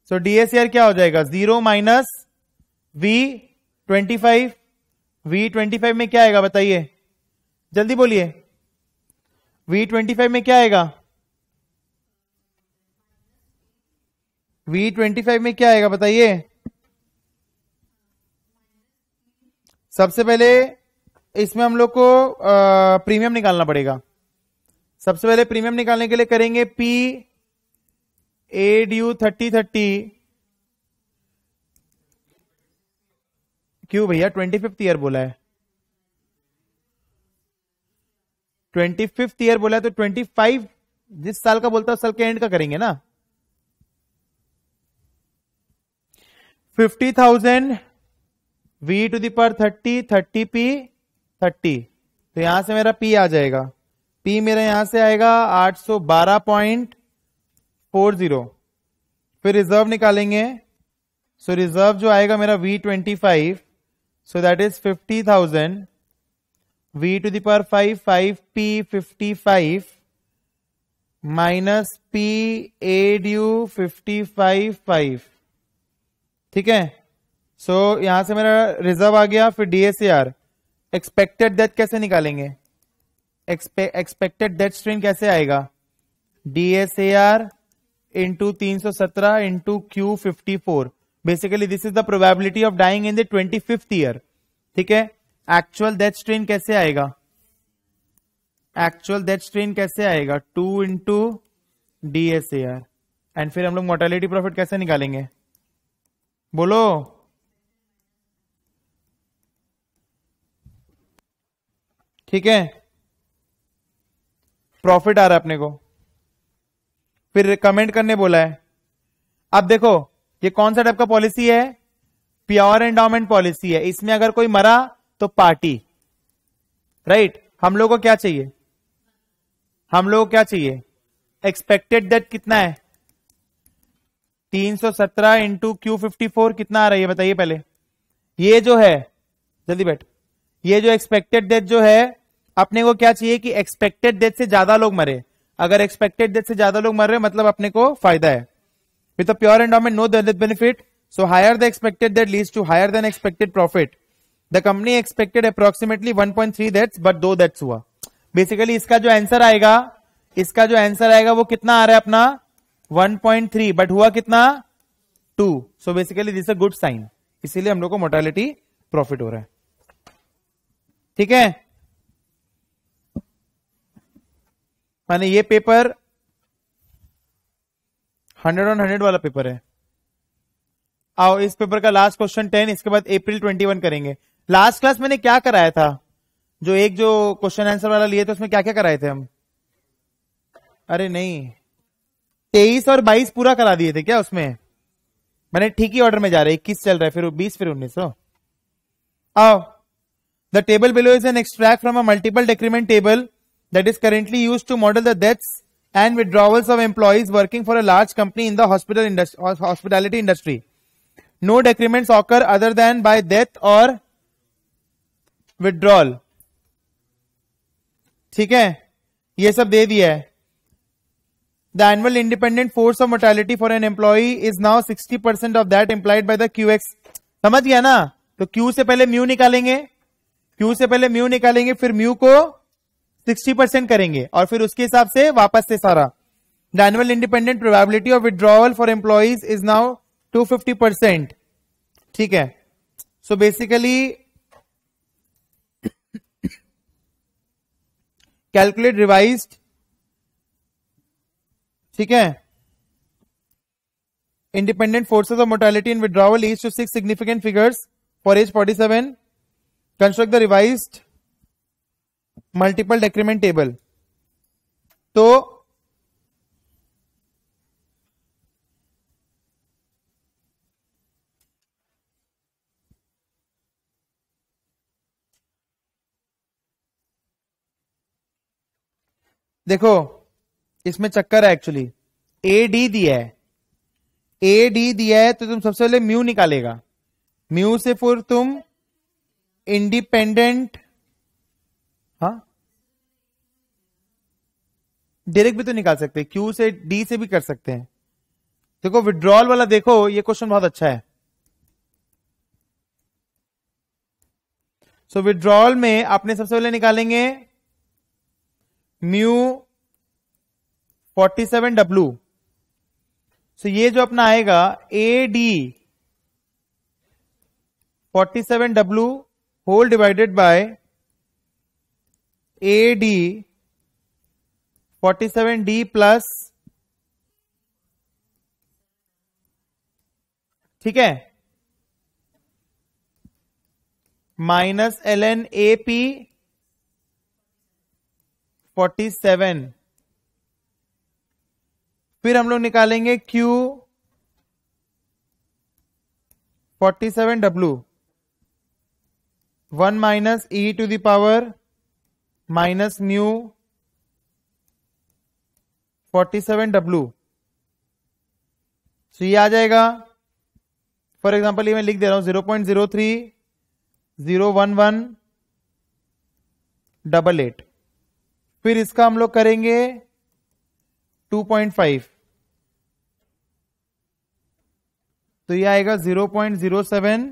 सो so, डीएसआर क्या हो जाएगा zero minus V twenty five V25 में क्या आएगा बताइए जल्दी बोलिए V25 में क्या आएगा V25 में क्या आएगा बताइए सबसे पहले इसमें हम लोग को आ, प्रीमियम निकालना पड़ेगा सबसे पहले प्रीमियम निकालने के लिए करेंगे P A U thirty thirty क्यों भैया ट्वेंटी फिफ्थ ईयर बोला है ट्वेंटी फिफ्थ ईयर बोला है तो ट्वेंटी फाइव जिस साल का बोलता है उस साल के एंड का करेंगे ना फिफ्टी थाउजेंड वी टू पर थर्टी थर्टी पी थर्टी तो यहां से मेरा पी आ जाएगा पी मेरा यहां से आएगा आठ सौ बारह पॉइंट फोर जीरो फिर रिजर्व निकालेंगे सो so रिजर्व जो आएगा मेरा V twenty five So that is 50,000 v to the power 5 5p 55 minus P एड यू फिफ्टी फाइव फाइव ठीक है सो so, यहां से मेरा रिजर्व आ गया फिर डीएसएआर एक्सपेक्टेड डेथ कैसे निकालेंगे एक्सपेक्टेड डेथ स्ट्रीम कैसे आएगा डीएसएआर इंटू तीन सौ सत्रह into Q fifty four basically this is the probability of dying in the twenty fifth year ठीक है एक्चुअल डेथ स्ट्रेन कैसे आएगा एक्चुअल डेथ स्ट्रेन कैसे आएगा two into D S and फिर हम लोग मोर्टेलिटी प्रॉफिट कैसे निकालेंगे बोलो ठीक है प्रॉफिट आ रहा है अपने को फिर कमेंट करने बोला है अब देखो ये कौन सा टाइप का पॉलिसी है प्योर एंडाउमेंट पॉलिसी है इसमें अगर कोई मरा तो पार्टी राइट right? हम लोग को क्या चाहिए हम लोग को क्या चाहिए एक्सपेक्टेड डेट कितना है 317 सौ सत्रह इंटू क्यू कितना आ रही है बताइए पहले ये जो है जल्दी बैठ ये जो एक्सपेक्टेड डेथ जो है अपने को क्या चाहिए कि एक्सपेक्टेड डेथ से ज्यादा लोग मरे अगर एक्सपेक्टेड डेथ से ज्यादा लोग मर रहे मतलब अपने को फायदा है With a pure endowment, no death benefit. So higher the expected that leads to higher than expected profit. The company expected approximately 1.3 deaths, but दो deaths हुआ. Basically इसका जो आंसर आएगा इसका जो आंसर आएगा वो कितना आ रहा है अपना 1.3 बट हुआ कितना 2 so basically this a good sign इसीलिए हम लोग को मोर्टेलिटी प्रॉफिट हो रहा है ठीक है माने ये पेपर हंड्रेड ऑन हंड्रेड वाला पेपर है आओ इस पेपर का लास्ट क्वेश्चन टेन इसके बाद अप्रैल ट्वेंटी वन करेंगे लास्ट क्लास मैंने क्या कराया था जो एक जो क्वेश्चन आंसर वाला लिए थे उसमें क्या क्या कराए थे हम अरे नहीं तेईस और बाईस पूरा करा दिए थे क्या उसमें मैंने ठीक ही ऑर्डर में जा रहा है इक्कीस चल रहा है फिर बीस फिर उन्नीस सौ आओ the table below is an extract from a multiple decrement table that is currently use to model the deaths and withdrawals of employees working for a large company in the hospital industry or hospitality industry. No decrements occur other than by death or withdrawal. ठीक है ये सब दे दिया है the annual independent force of mortality for an employ is now 60% percent of that employed by the Q X समझ गया ना तो क्यू से पहले म्यू निकालेंगे क्यू से पहले म्यू निकालेंगे फिर म्यू को सिक्सटी परसेंट करेंगे और फिर उसके हिसाब से वापस से सारा the annual independent probability of withdrawal for employees is now two fifty percent ठीक है सो बेसिकली कैलकुलेट रिवाइज ठीक है independent forces of mortality in withdrawal is two six significant figures for age forty seven construct the revised multiple decrement table तो देखो इसमें चक्कर है actually A D दिया है ए डी दिया है तो तुम सबसे पहले म्यू निकालेगा म्यू से फिर तुम इंडिपेंडेंट हा डायरेक्ट भी तो निकाल सकते हैं क्यू से डी से भी कर सकते हैं देखो विड्रॉल वाला देखो ये क्वेश्चन बहुत अच्छा है सो so, विड्रॉल में आपने सबसे पहले निकालेंगे म्यू 47 डब्ल्यू सो ये जो अपना आएगा A D forty seven W hole divided by A D forty seven D plus ठीक है minus L N A P forty seven फिर हम लोग निकालेंगे Q forty seven W one minus E to the power minus mu forty seven W so ये आ जाएगा for example ये मैं लिख दे रहा हूं zero point zero three zero one one double eight फिर इसका हम लोग करेंगे टू पॉइंट फाइव तो ये आएगा zero point zero seven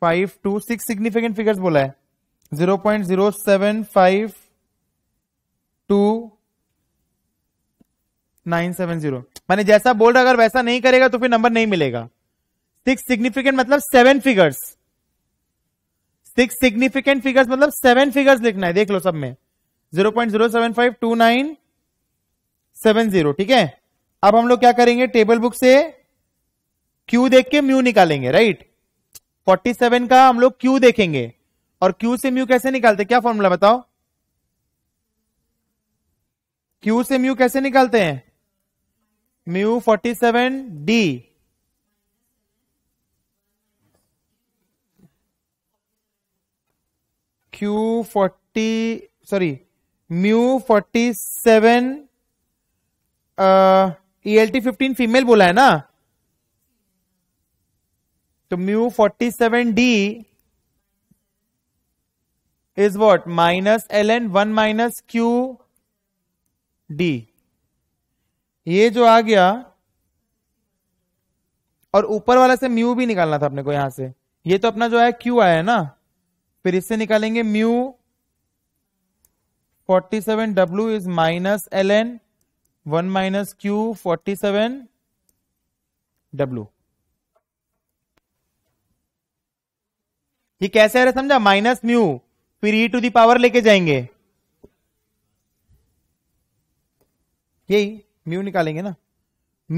five two six significant figures बोला है zero point zero seven five two nine seven zero मैंने जैसा बोल रहा अगर वैसा नहीं करेगा तो फिर नंबर नहीं मिलेगा सिक्स सिग्निफिकेंट मतलब seven figures six significant figures मतलब सेवन फिगर्स लिखना है देख लो सब में zero point zero seven five two nine seven zero ठीक है अब हम लोग क्या करेंगे टेबल बुक से क्यू देख के म्यू निकालेंगे राइट फोर्टी सेवन का हम लोग क्यू देखेंगे और क्यू से म्यू कैसे निकालते क्या फॉर्मूला बताओ क्यू से म्यू कैसे निकालते हैं mu forty seven D Q forty sorry mu forty seven E L T fifteen female बोला है ना तो mu forty seven D is what minus L N one minus Q D ये जो आ गया और ऊपर वाला से म्यू भी निकालना था अपने को यहां से ये तो अपना जो है क्यू आया ना फिर इससे निकालेंगे mu forty seven W is minus L N one minus Q forty seven W ये कैसे आ रहा समझा माइनस म्यू फिर ई टू पावर लेके जाएंगे यही म्यू निकालेंगे ना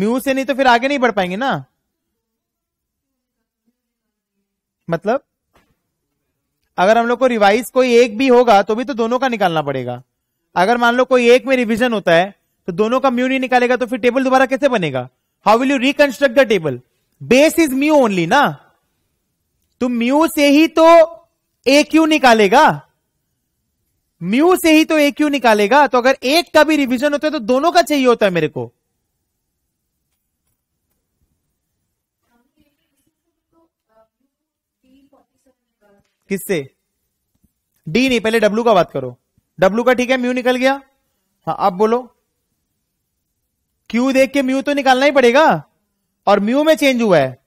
म्यू से नहीं तो फिर आगे नहीं बढ़ पाएंगे ना मतलब अगर हम लोग को रिवाइज कोई एक भी होगा तो भी तो दोनों का निकालना पड़ेगा अगर मान लो कोई एक में रिविजन होता है तो दोनों का म्यू नहीं निकालेगा तो फिर टेबल दोबारा कैसे बनेगा how will you reconstruct the table base is mu only ना तुम तो म्यू से ही तो ए क्यू निकालेगा म्यू से ही तो ए क्यू निकालेगा तो अगर एक का भी रिवीजन होता है तो दोनों का चाहिए होता है मेरे को किससे डी नहीं पहले डब्ल्यू का बात करो डब्लू का ठीक है म्यू निकल गया हाँ आप बोलो क्यू देख के म्यू तो निकालना ही पड़ेगा और म्यू में चेंज हुआ है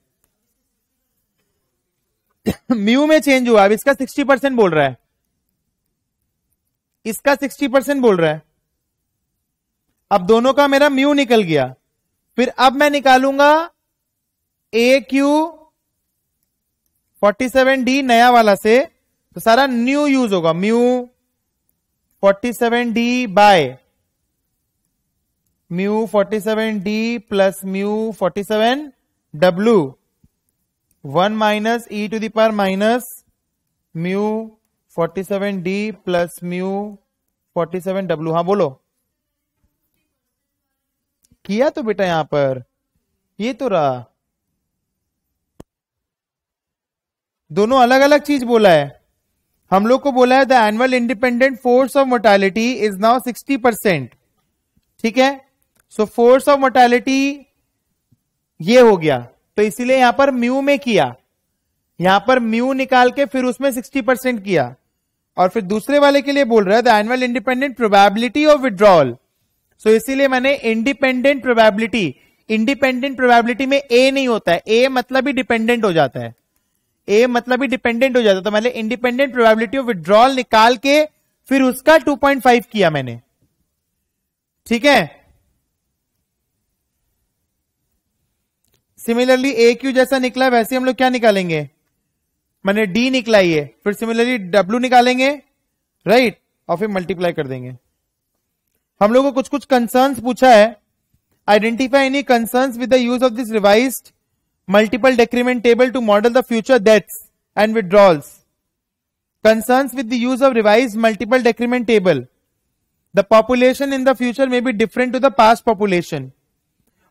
म्यू में चेंज हुआ अब इसका सिक्सटी परसेंट बोल रहा है इसका सिक्सटी परसेंट बोल रहा है अब दोनों का मेरा म्यू निकल गया फिर अब मैं निकालूंगा A Q forty seven D नया वाला से तो सारा न्यू यूज होगा mu forty seven D by mu forty seven D plus mu forty seven W one minus E to the power minus mu forty seven D plus mu forty seven W हाँ बोलो किया तो बेटा यहां पर ये तो रहा दोनों अलग अलग चीज बोला है हम लोग को बोला है the annual independent force of mortality is now sixty percent ठीक है सो फोर्स ऑफ मोर्टैलिटी ये हो गया तो इसीलिए यहां पर म्यू में किया यहां पर म्यू निकाल के फिर उसमें सिक्सटी परसेंट किया और फिर दूसरे वाले के लिए बोल रहा है the annual independent probability of withdrawal so इसीलिए मैंने इंडिपेंडेंट प्रोबेबिलिटी इंडिपेंडेंट प्रोबेबिलिटी में ए नहीं होता है ए मतलब ही डिपेंडेंट हो जाता है ए मतलब ही डिपेंडेंट हो जाता है तो मैंने इंडिपेंडेंट प्रोबेबिलिटी ऑफ विद्रॉल निकाल के फिर उसका 2.5 किया मैंने ठीक है सिमिलरली ए क्यू जैसा निकला वैसे हम लोग क्या निकालेंगे मैंने डी निकला ये फिर सिमिलरली डब्ल्यू निकालेंगे राइट right? और फिर मल्टीप्लाई कर देंगे हम लोगों को कुछ कुछ कंसर्न पूछा है identify any concern with use of this revise multiple decrement table to model the future deaths and withdrawals concern with use of revise multiple decrement table the population in the future may be different to the past population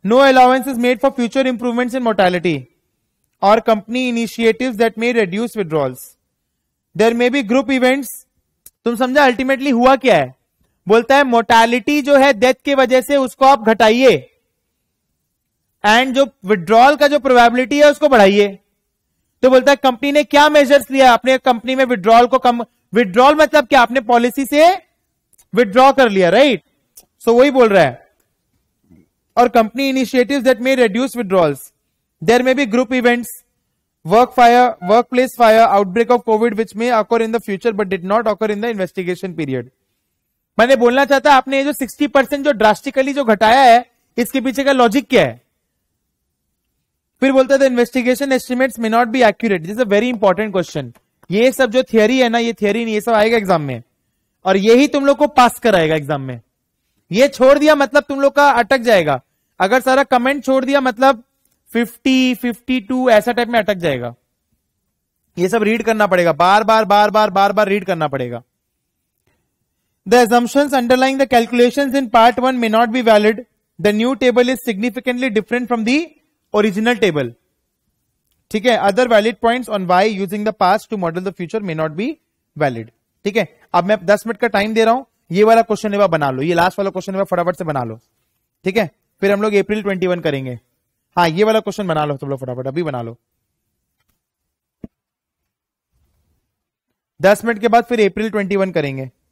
No allowance is made for future improvements in mortality or company initiatives that may reduce withdrawals. There may be group events. तुम समझा ultimately हुआ क्या है बोलता है mortality जो है death की वजह से उसको आप घटाइए एंड जो विड्रॉल का जो प्रोबेबिलिटी है उसको बढ़ाइए तो बोलता है कंपनी ने क्या मेजर्स लिया अपने कंपनी में विड्रॉल को कम विड्रॉल मतलब क्या आपने पॉलिसी से विड्रॉ कर लिया राइट सो वही बोल रहा है or company initiatives that may reduce withdrawals. There may be group events, work fire, workplace fire, outbreak of COVID which may occur in the future but did not occur in the investigation period. मैंने बोलना चाहता आपने ये जो 60 percent जो drastically जो घटाया है इसके पीछे का लॉजिक क्या है फिर बोलता था investigation estimates may not be accurate this a very important question ये सब जो थियरी है ना ये थियरी नहीं ये सब आएगा एग्जाम में और यही तुम लोग को पास कराएगा एग्जाम में ये छोड़ दिया मतलब तुम लोग का अटक जाएगा अगर सारा कमेंट छोड़ दिया मतलब 50, 52 ऐसा टाइप में अटक जाएगा ये सब रीड करना पड़ेगा बार बार बार बार बार बार रीड करना पड़ेगा the assumption underlying the calculation in part one may not be valid the new table is significantly different from the original table ठीक है other valid point on why using the past to model the future may not be valid ठीक है अब मैं 10 minute का time दे रहा हूं ये वाला क्वेश्चन एवा बना लो ये लास्ट वाला क्वेश्चन एवा फटाफट से बना लो ठीक है फिर हम लोग अप्रैल ट्वेंटी वन करेंगे हाँ ये वाला क्वेश्चन बना लो तुम लोग फटाफट अभी बना लो दस मिनट के बाद फिर अप्रैल ट्वेंटी वन करेंगे